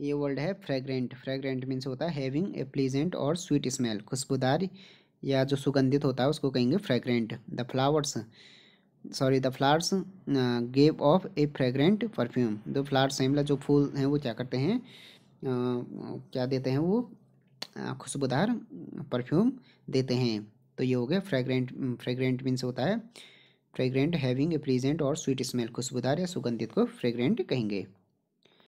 ये वर्ड है fragrant fragrant means होता है हैविंग ए प्लीजेंट और स्वीट स्मेल खुशबूदार या जो सुगंधित होता है उसको कहेंगे fragrant the flowers sorry the flowers gave off a fragrant perfume दो फ्लावर्स हैं जो फूल हैं वो क्या करते हैं uh, क्या देते हैं वो uh, खुशबूदार परफ्यूम देते हैं तो ये हो गया फ्रेगरेंट फ्रेगरेंट मीन्स होता है फ्रेगरेंट हैविंग ए प्लीजेंट और स्वीट स्मेल खुशबूदार या सुगंधित को फ्रेगरेंट कहेंगे